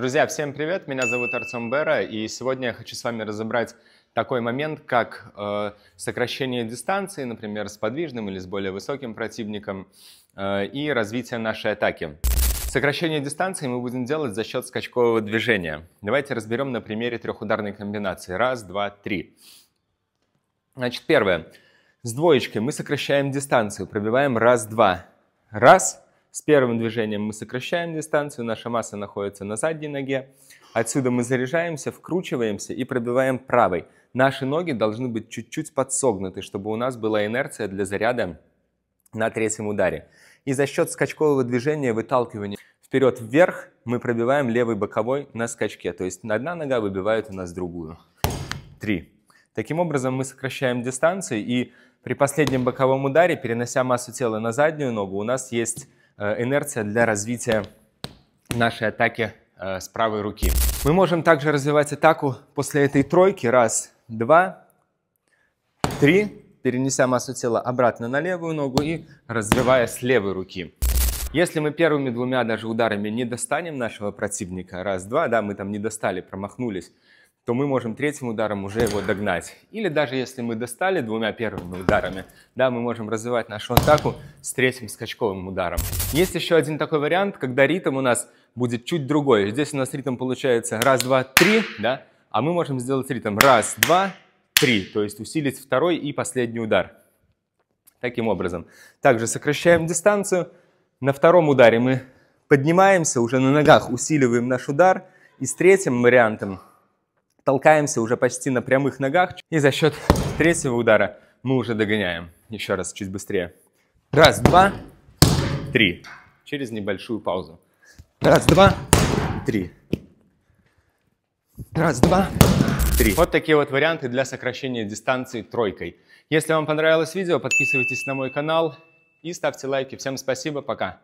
Друзья, всем привет! Меня зовут Артем Бера, и сегодня я хочу с вами разобрать такой момент, как э, сокращение дистанции, например, с подвижным или с более высоким противником, э, и развитие нашей атаки. Сокращение дистанции мы будем делать за счет скачкового движения. Давайте разберем на примере трехударной комбинации. Раз, два, три. Значит, первое. С двоечкой мы сокращаем дистанцию, пробиваем раз-два. Раз, с первым движением мы сокращаем дистанцию, наша масса находится на задней ноге. Отсюда мы заряжаемся, вкручиваемся и пробиваем правой. Наши ноги должны быть чуть-чуть подсогнуты, чтобы у нас была инерция для заряда на третьем ударе. И за счет скачкового движения выталкивания вперед вверх мы пробиваем левый боковой на скачке. То есть одна нога выбивает у нас другую. Три. Таким образом мы сокращаем дистанцию и при последнем боковом ударе, перенося массу тела на заднюю ногу, у нас есть Э, инерция для развития нашей атаки э, с правой руки. Мы можем также развивать атаку после этой тройки. Раз, два, три. Перенеся массу тела обратно на левую ногу и развивая с левой руки. Если мы первыми двумя даже ударами не достанем нашего противника, раз, два, да, мы там не достали, промахнулись, то мы можем третьим ударом уже его догнать. Или даже если мы достали двумя первыми ударами, да, мы можем развивать нашу атаку с третьим скачковым ударом. Есть еще один такой вариант, когда ритм у нас будет чуть другой. Здесь у нас ритм получается раз, два, три, да, а мы можем сделать ритм раз, два, три, то есть усилить второй и последний удар. Таким образом. Также сокращаем дистанцию. На втором ударе мы поднимаемся, уже на ногах усиливаем наш удар. И с третьим вариантом толкаемся уже почти на прямых ногах, и за счет третьего удара мы уже догоняем. Еще раз, чуть быстрее. Раз, два, три. Через небольшую паузу. Раз, два, три. Раз, два, три. Вот такие вот варианты для сокращения дистанции тройкой. Если вам понравилось видео, подписывайтесь на мой канал и ставьте лайки. Всем спасибо, пока.